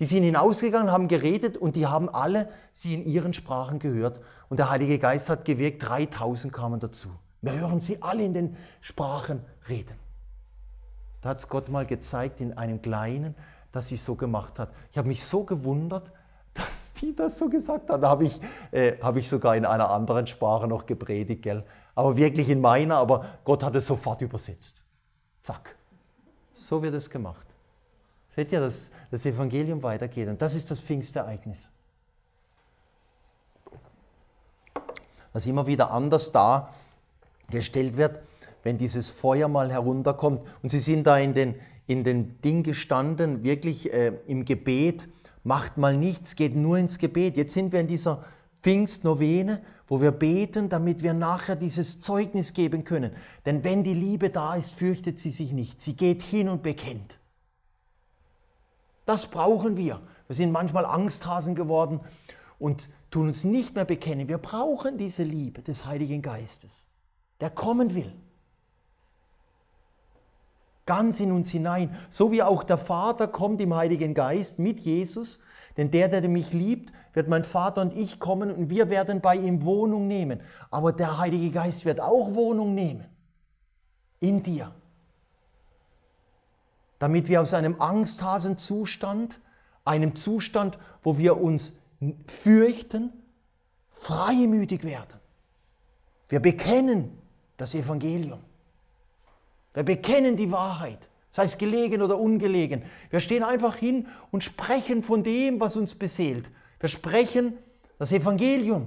Die sind hinausgegangen, haben geredet und die haben alle sie in ihren Sprachen gehört. Und der Heilige Geist hat gewirkt, 3000 kamen dazu. Wir hören sie alle in den Sprachen reden. Da hat es Gott mal gezeigt in einem Kleinen, dass sie so gemacht hat. Ich habe mich so gewundert, dass die das so gesagt hat. Da habe ich, äh, hab ich sogar in einer anderen Sprache noch gepredigt, gell? aber wirklich in meiner, aber Gott hat es sofort übersetzt. Zack. So wird es gemacht. Seht ihr, dass das Evangelium weitergeht. Und das ist das Pfingstereignis. Was immer wieder anders dargestellt wird, wenn dieses Feuer mal herunterkommt. Und sie sind da in den, in den Ding gestanden, wirklich äh, im Gebet. Macht mal nichts, geht nur ins Gebet. Jetzt sind wir in dieser Pfingstnovene, wo wir beten, damit wir nachher dieses Zeugnis geben können. Denn wenn die Liebe da ist, fürchtet sie sich nicht. Sie geht hin und bekennt. Das brauchen wir. Wir sind manchmal Angsthasen geworden und tun uns nicht mehr bekennen. Wir brauchen diese Liebe des Heiligen Geistes, der kommen will. Ganz in uns hinein, so wie auch der Vater kommt im Heiligen Geist mit Jesus, denn der, der mich liebt, wird mein Vater und ich kommen und wir werden bei ihm Wohnung nehmen. Aber der Heilige Geist wird auch Wohnung nehmen in dir damit wir aus einem Angsthasenzustand, einem Zustand, wo wir uns fürchten, freimütig werden. Wir bekennen das Evangelium. Wir bekennen die Wahrheit, sei es gelegen oder ungelegen. Wir stehen einfach hin und sprechen von dem, was uns beseelt. Wir sprechen das Evangelium,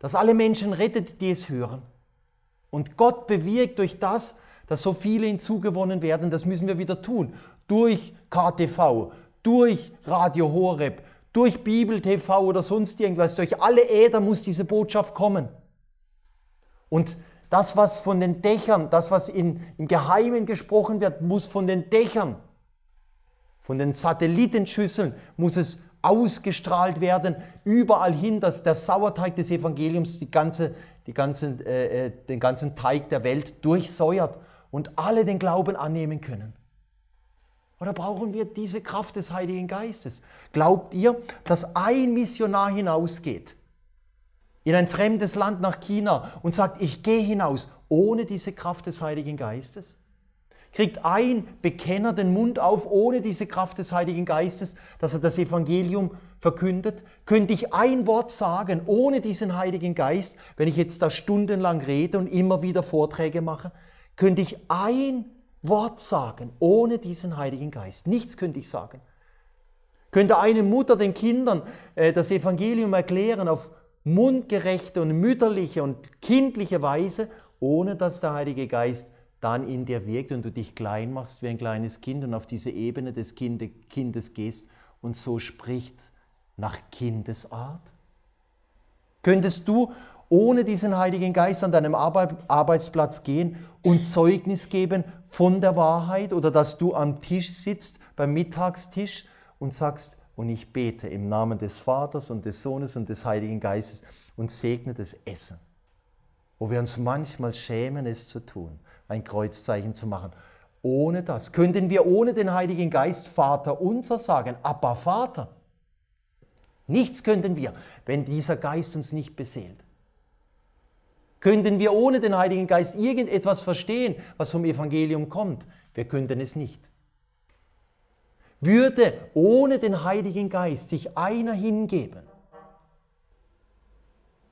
das alle Menschen rettet, die es hören. Und Gott bewirkt durch das, dass so viele hinzugewonnen werden, das müssen wir wieder tun. Durch KTV, durch Radio Horeb, durch Bibel TV oder sonst irgendwas, durch alle Äder muss diese Botschaft kommen. Und das, was von den Dächern, das, was in, im Geheimen gesprochen wird, muss von den Dächern, von den Satellitenschüsseln, muss es ausgestrahlt werden, überall hin, dass der Sauerteig des Evangeliums die ganze, die ganzen, äh, äh den ganzen Teig der Welt durchsäuert und alle den Glauben annehmen können? Oder brauchen wir diese Kraft des Heiligen Geistes? Glaubt ihr, dass ein Missionar hinausgeht in ein fremdes Land nach China und sagt, ich gehe hinaus ohne diese Kraft des Heiligen Geistes? Kriegt ein Bekenner den Mund auf ohne diese Kraft des Heiligen Geistes, dass er das Evangelium verkündet? Könnte ich ein Wort sagen ohne diesen Heiligen Geist, wenn ich jetzt da stundenlang rede und immer wieder Vorträge mache? könnte ich ein Wort sagen ohne diesen Heiligen Geist. Nichts könnte ich sagen. Könnte eine Mutter den Kindern äh, das Evangelium erklären auf mundgerechte und mütterliche und kindliche Weise, ohne dass der Heilige Geist dann in dir wirkt und du dich klein machst wie ein kleines Kind und auf diese Ebene des Kinde, Kindes gehst und so spricht nach Kindesart? Könntest du ohne diesen Heiligen Geist an deinem Arbeitsplatz gehen und Zeugnis geben von der Wahrheit oder dass du am Tisch sitzt, beim Mittagstisch und sagst, und ich bete im Namen des Vaters und des Sohnes und des Heiligen Geistes und segne das Essen, wo wir uns manchmal schämen, es zu tun, ein Kreuzzeichen zu machen. Ohne das könnten wir ohne den Heiligen Geist Vater unser sagen, aber Vater. Nichts könnten wir, wenn dieser Geist uns nicht beseelt. Könnten wir ohne den Heiligen Geist irgendetwas verstehen, was vom Evangelium kommt? Wir könnten es nicht. Würde ohne den Heiligen Geist sich einer hingeben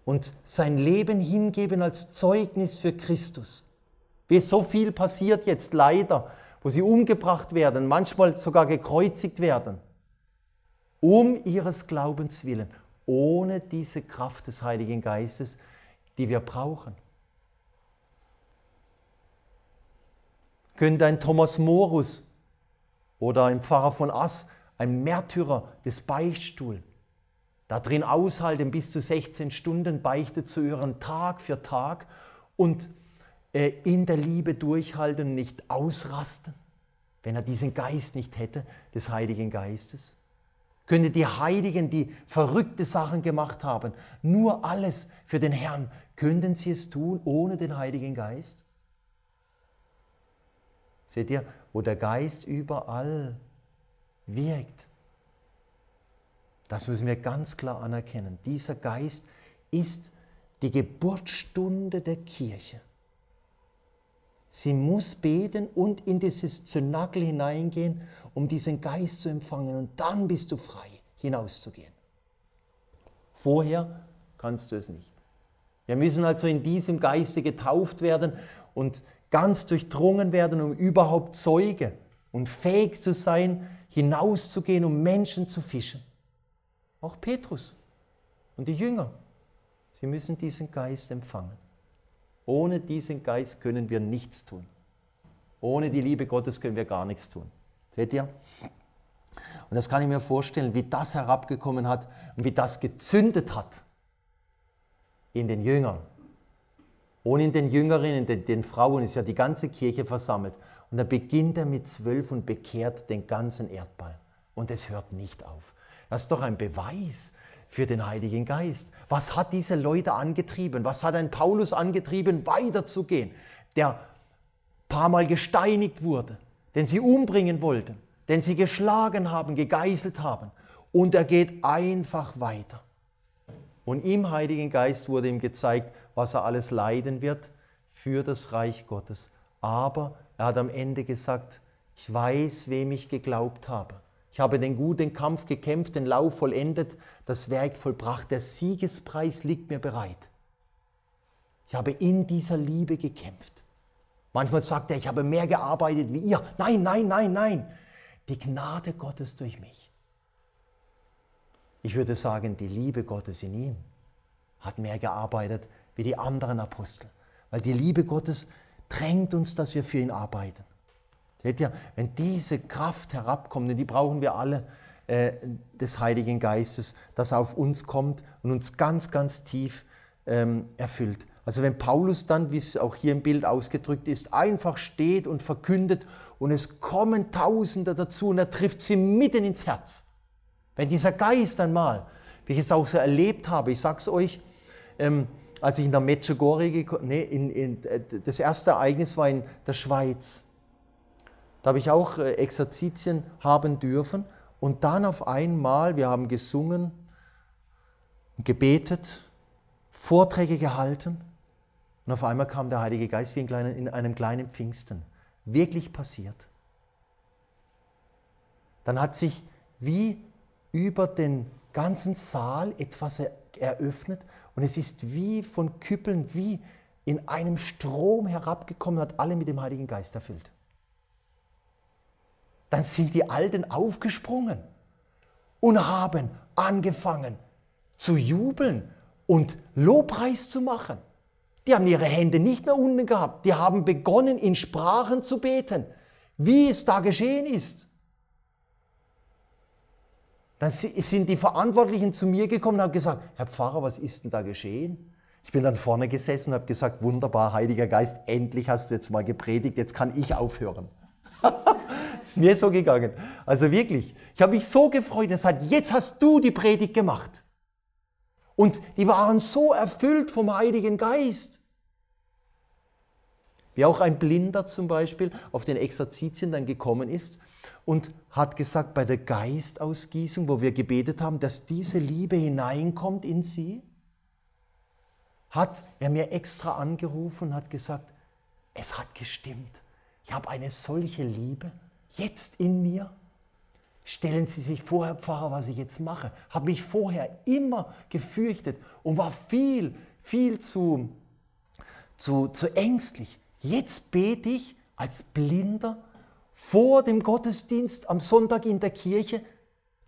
und sein Leben hingeben als Zeugnis für Christus, wie so viel passiert jetzt leider, wo sie umgebracht werden, manchmal sogar gekreuzigt werden, um ihres Glaubens willen, ohne diese Kraft des Heiligen Geistes, die wir brauchen. Könnte ein Thomas Morus oder ein Pfarrer von Ass, ein Märtyrer des Beichtstuhls, da drin aushalten, bis zu 16 Stunden Beichte zu hören, Tag für Tag und äh, in der Liebe durchhalten und nicht ausrasten, wenn er diesen Geist nicht hätte, des Heiligen Geistes? Können die Heiligen, die verrückte Sachen gemacht haben, nur alles für den Herrn, könnten sie es tun ohne den Heiligen Geist? Seht ihr, wo der Geist überall wirkt, das müssen wir ganz klar anerkennen. Dieser Geist ist die Geburtsstunde der Kirche. Sie muss beten und in dieses Zynakel hineingehen, um diesen Geist zu empfangen. Und dann bist du frei, hinauszugehen. Vorher kannst du es nicht. Wir müssen also in diesem Geiste getauft werden und ganz durchdrungen werden, um überhaupt Zeuge und fähig zu sein, hinauszugehen, um Menschen zu fischen. Auch Petrus und die Jünger, sie müssen diesen Geist empfangen. Ohne diesen Geist können wir nichts tun. Ohne die Liebe Gottes können wir gar nichts tun. Seht ihr? Und das kann ich mir vorstellen, wie das herabgekommen hat und wie das gezündet hat in den Jüngern. Ohne in den Jüngerinnen, den, den Frauen ist ja die ganze Kirche versammelt. Und dann beginnt er mit zwölf und bekehrt den ganzen Erdball. Und es hört nicht auf. Das ist doch ein Beweis, für den Heiligen Geist. Was hat diese Leute angetrieben? Was hat ein Paulus angetrieben, weiterzugehen, der ein paar Mal gesteinigt wurde, den sie umbringen wollten, den sie geschlagen haben, gegeißelt haben. Und er geht einfach weiter. Und im Heiligen Geist wurde ihm gezeigt, was er alles leiden wird für das Reich Gottes. Aber er hat am Ende gesagt, ich weiß, wem ich geglaubt habe. Ich habe den guten Kampf gekämpft, den Lauf vollendet, das Werk vollbracht, der Siegespreis liegt mir bereit. Ich habe in dieser Liebe gekämpft. Manchmal sagt er, ich habe mehr gearbeitet wie ihr. Nein, nein, nein, nein. Die Gnade Gottes durch mich. Ich würde sagen, die Liebe Gottes in ihm hat mehr gearbeitet wie die anderen Apostel, weil die Liebe Gottes drängt uns, dass wir für ihn arbeiten. Wenn diese Kraft herabkommt, und ne, die brauchen wir alle, äh, des Heiligen Geistes, das auf uns kommt und uns ganz, ganz tief ähm, erfüllt. Also wenn Paulus dann, wie es auch hier im Bild ausgedrückt ist, einfach steht und verkündet und es kommen Tausende dazu und er trifft sie mitten ins Herz. Wenn dieser Geist einmal, wie ich es auch so erlebt habe, ich sag's euch, ähm, als ich in der Medjugorje, nee, in, in, äh, das erste Ereignis war in der Schweiz, da habe ich auch äh, Exerzitien haben dürfen. Und dann auf einmal, wir haben gesungen, gebetet, Vorträge gehalten. Und auf einmal kam der Heilige Geist wie in, kleinen, in einem kleinen Pfingsten. Wirklich passiert. Dann hat sich wie über den ganzen Saal etwas eröffnet und es ist wie von Küppeln, wie in einem Strom herabgekommen, hat alle mit dem Heiligen Geist erfüllt dann sind die Alten aufgesprungen und haben angefangen zu jubeln und Lobpreis zu machen. Die haben ihre Hände nicht mehr unten gehabt, die haben begonnen, in Sprachen zu beten, wie es da geschehen ist. Dann sind die Verantwortlichen zu mir gekommen und haben gesagt, Herr Pfarrer, was ist denn da geschehen? Ich bin dann vorne gesessen und habe gesagt, wunderbar, Heiliger Geist, endlich hast du jetzt mal gepredigt, jetzt kann ich aufhören. ist mir so gegangen. Also wirklich, ich habe mich so gefreut. Er sagt, jetzt hast du die Predigt gemacht. Und die waren so erfüllt vom Heiligen Geist. Wie auch ein Blinder zum Beispiel auf den Exerzitien dann gekommen ist und hat gesagt, bei der Geistausgießung, wo wir gebetet haben, dass diese Liebe hineinkommt in sie, hat er mir extra angerufen und hat gesagt, es hat gestimmt. Ich habe eine solche Liebe jetzt in mir. Stellen Sie sich vor, Herr Pfarrer, was ich jetzt mache. Habe mich vorher immer gefürchtet und war viel, viel zu, zu, zu ängstlich. Jetzt bete ich als Blinder vor dem Gottesdienst am Sonntag in der Kirche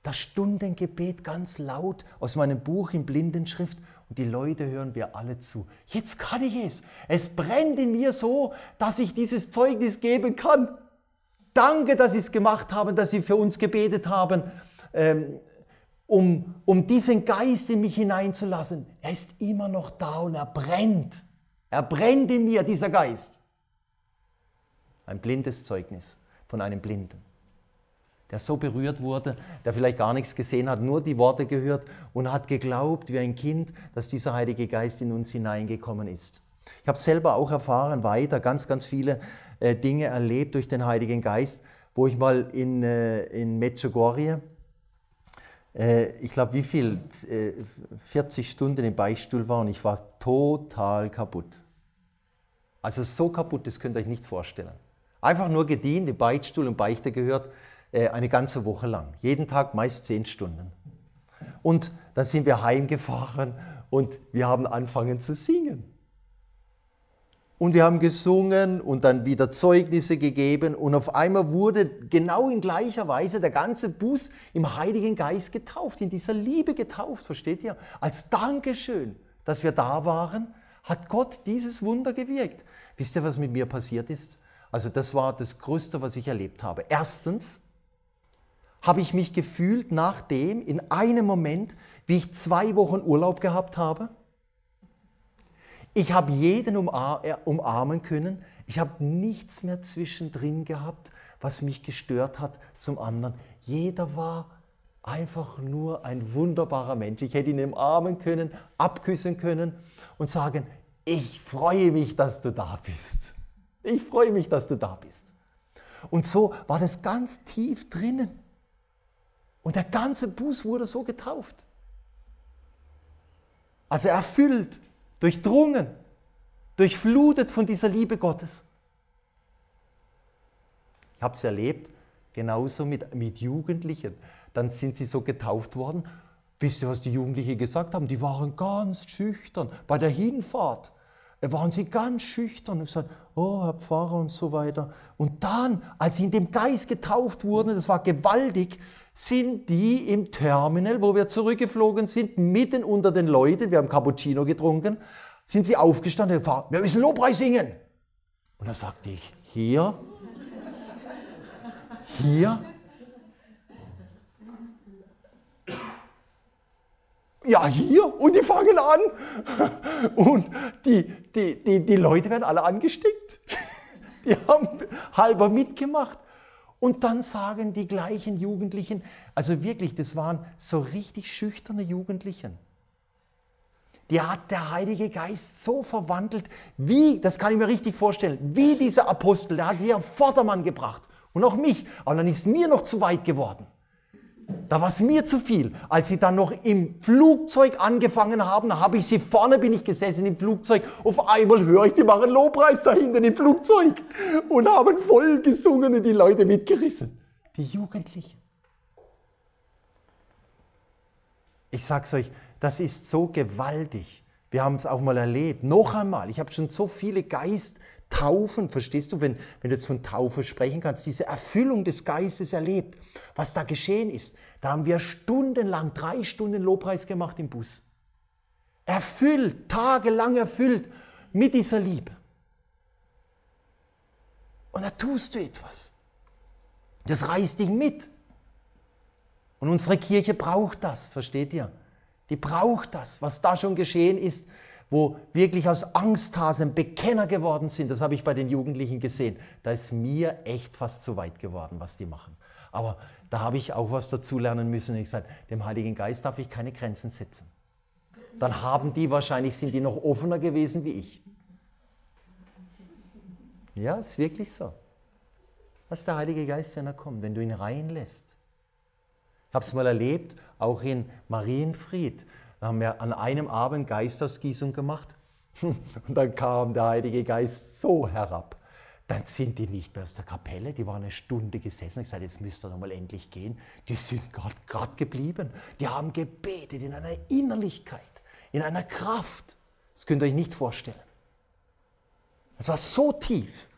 das Stundengebet ganz laut aus meinem Buch in Blindenschrift und die Leute hören wir alle zu. Jetzt kann ich es. Es brennt in mir so, dass ich dieses Zeugnis geben kann. Danke, dass Sie es gemacht haben, dass Sie für uns gebetet haben, ähm, um, um diesen Geist in mich hineinzulassen. Er ist immer noch da und er brennt. Er brennt in mir, dieser Geist. Ein blindes Zeugnis von einem Blinden der so berührt wurde, der vielleicht gar nichts gesehen hat, nur die Worte gehört und hat geglaubt wie ein Kind, dass dieser Heilige Geist in uns hineingekommen ist. Ich habe selber auch erfahren, weiter ganz, ganz viele äh, Dinge erlebt durch den Heiligen Geist, wo ich mal in, äh, in Medjugorje, äh, ich glaube, wie viel, 40 äh, Stunden im Beichtstuhl war und ich war total kaputt. Also so kaputt, das könnt ihr euch nicht vorstellen. Einfach nur gedient, im Beichtstuhl und Beichte gehört. Äh, eine ganze Woche lang, jeden Tag meist zehn Stunden. Und dann sind wir heimgefahren und wir haben angefangen zu singen. Und wir haben gesungen und dann wieder Zeugnisse gegeben und auf einmal wurde genau in gleicher Weise der ganze Bus im Heiligen Geist getauft, in dieser Liebe getauft, versteht ihr? Als Dankeschön, dass wir da waren, hat Gott dieses Wunder gewirkt. Wisst ihr, was mit mir passiert ist? Also das war das Größte, was ich erlebt habe. Erstens, habe ich mich gefühlt nach dem, in einem Moment, wie ich zwei Wochen Urlaub gehabt habe. Ich habe jeden äh, umarmen können. Ich habe nichts mehr zwischendrin gehabt, was mich gestört hat zum anderen. Jeder war einfach nur ein wunderbarer Mensch. Ich hätte ihn umarmen können, abküssen können und sagen, ich freue mich, dass du da bist. Ich freue mich, dass du da bist. Und so war das ganz tief drinnen. Und der ganze Bus wurde so getauft. Also erfüllt, durchdrungen, durchflutet von dieser Liebe Gottes. Ich habe es erlebt, genauso mit, mit Jugendlichen. Dann sind sie so getauft worden. Wisst ihr, was die Jugendlichen gesagt haben? Die waren ganz schüchtern. Bei der Hinfahrt waren sie ganz schüchtern und gesagt, oh, Herr Pfarrer und so weiter. Und dann, als sie in dem Geist getauft wurden, das war gewaltig, sind die im Terminal, wo wir zurückgeflogen sind, mitten unter den Leuten, wir haben Cappuccino getrunken, sind sie aufgestanden und gefragt, wir müssen Lobpreis singen. Und dann sagte ich, hier, hier, ja, hier, und die fangen an. Und die, die, die, die Leute werden alle angesteckt. Die haben halber mitgemacht. Und dann sagen die gleichen Jugendlichen, also wirklich, das waren so richtig schüchterne Jugendlichen. Die hat der Heilige Geist so verwandelt, wie, das kann ich mir richtig vorstellen, wie dieser Apostel, der hat hier einen Vordermann gebracht und auch mich. Aber dann ist mir noch zu weit geworden da war es mir zu viel. Als sie dann noch im Flugzeug angefangen haben, habe ich sie vorne, bin ich gesessen im Flugzeug. Auf einmal höre ich, die machen Lobpreis da hinten im Flugzeug und haben voll gesungen und die Leute mitgerissen. Die Jugendlichen. Ich sag's euch, das ist so gewaltig. Wir haben es auch mal erlebt. Noch einmal, ich habe schon so viele Geist, Taufen, verstehst du, wenn, wenn du jetzt von Taufe sprechen kannst, diese Erfüllung des Geistes erlebt, was da geschehen ist. Da haben wir stundenlang, drei Stunden Lobpreis gemacht im Bus. Erfüllt, tagelang erfüllt mit dieser Liebe. Und da tust du etwas. Das reißt dich mit. Und unsere Kirche braucht das, versteht ihr? Die braucht das, was da schon geschehen ist wo wirklich aus Angsthasen Bekenner geworden sind. Das habe ich bei den Jugendlichen gesehen. Da ist mir echt fast zu weit geworden, was die machen. Aber da habe ich auch was dazulernen müssen. Und ich sage, dem Heiligen Geist darf ich keine Grenzen setzen. Dann haben die wahrscheinlich, sind die noch offener gewesen wie ich. Ja, ist wirklich so. Was der Heilige Geist, wenn er kommt, wenn du ihn reinlässt. Ich habe es mal erlebt, auch in Marienfried. Da haben wir an einem Abend Geistausgießung gemacht und dann kam der Heilige Geist so herab. Dann sind die nicht mehr aus der Kapelle, die waren eine Stunde gesessen. Ich sagte, jetzt müsst ihr doch mal endlich gehen. Die sind gerade geblieben. Die haben gebetet in einer Innerlichkeit, in einer Kraft. Das könnt ihr euch nicht vorstellen. Es war so tief.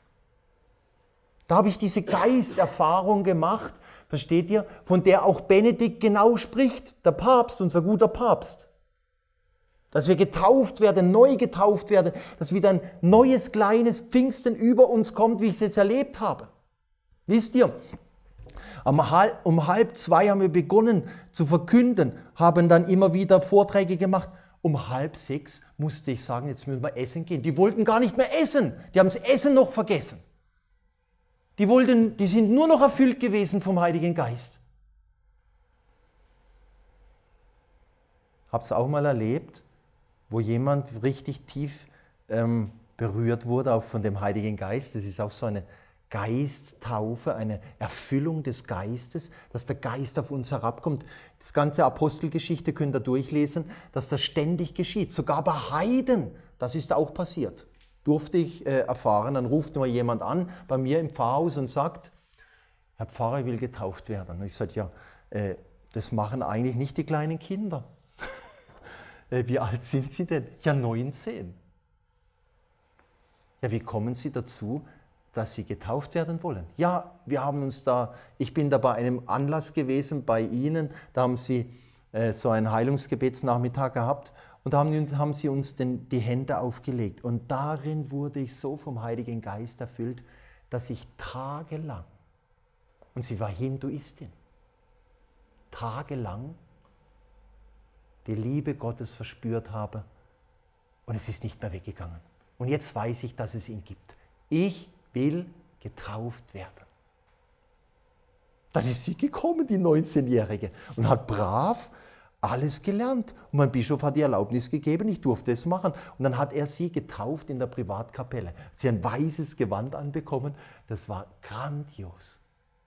Da habe ich diese Geisterfahrung gemacht, Versteht ihr? Von der auch Benedikt genau spricht, der Papst, unser guter Papst. Dass wir getauft werden, neu getauft werden, dass wieder ein neues kleines Pfingsten über uns kommt, wie ich es jetzt erlebt habe. Wisst ihr? Um halb zwei haben wir begonnen zu verkünden, haben dann immer wieder Vorträge gemacht. Um halb sechs musste ich sagen, jetzt müssen wir essen gehen. Die wollten gar nicht mehr essen. Die haben das Essen noch vergessen die, wollten, die sind nur noch erfüllt gewesen vom Heiligen Geist. Hab's auch mal erlebt, wo jemand richtig tief ähm, berührt wurde, auch von dem Heiligen Geist. Das ist auch so eine Geisttaufe, eine Erfüllung des Geistes, dass der Geist auf uns herabkommt. Das ganze Apostelgeschichte könnt ihr durchlesen, dass das ständig geschieht. Sogar bei Heiden, das ist auch passiert durfte ich äh, erfahren, dann ruft mal jemand an bei mir im Pfarrhaus und sagt, Herr Pfarrer, will getauft werden. Und ich sage, ja, äh, das machen eigentlich nicht die kleinen Kinder. Äh, wie alt sind Sie denn? Ja, 19. Ja, wie kommen Sie dazu, dass Sie getauft werden wollen? Ja, wir haben uns da, ich bin da bei einem Anlass gewesen bei Ihnen, da haben Sie so einen Heilungsgebetsnachmittag gehabt und da haben, haben sie uns den, die Hände aufgelegt. Und darin wurde ich so vom Heiligen Geist erfüllt, dass ich tagelang, und sie war Hinduistin, tagelang die Liebe Gottes verspürt habe und es ist nicht mehr weggegangen. Und jetzt weiß ich, dass es ihn gibt. Ich will getauft werden. Dann ist sie gekommen, die 19-Jährige, und hat brav alles gelernt. Und mein Bischof hat die Erlaubnis gegeben, ich durfte es machen. Und dann hat er sie getauft in der Privatkapelle. Sie ein weißes Gewand anbekommen. Das war grandios.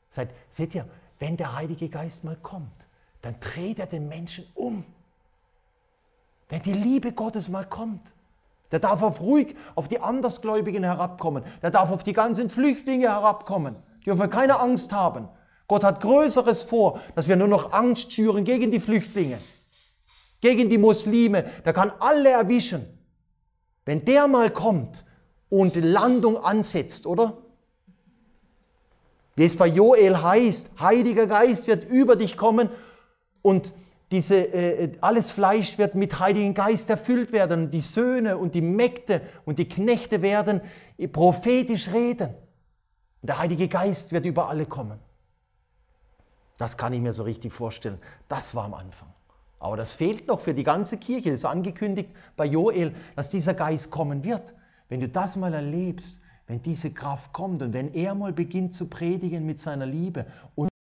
Seid, seht ihr, wenn der Heilige Geist mal kommt, dann dreht er den Menschen um. Wenn die Liebe Gottes mal kommt, der darf auf ruhig auf die Andersgläubigen herabkommen. Der darf auf die ganzen Flüchtlinge herabkommen. Die dürfen keine Angst haben. Gott hat Größeres vor, dass wir nur noch Angst schüren gegen die Flüchtlinge, gegen die Muslime. Der kann alle erwischen. Wenn der mal kommt und Landung ansetzt, oder? Wie es bei Joel heißt, Heiliger Geist wird über dich kommen und diese, äh, äh, alles Fleisch wird mit Heiligen Geist erfüllt werden. Die Söhne und die Mägde und die Knechte werden prophetisch reden. Und Der Heilige Geist wird über alle kommen. Das kann ich mir so richtig vorstellen. Das war am Anfang. Aber das fehlt noch für die ganze Kirche. Es ist angekündigt bei Joel, dass dieser Geist kommen wird. Wenn du das mal erlebst, wenn diese Kraft kommt und wenn er mal beginnt zu predigen mit seiner Liebe und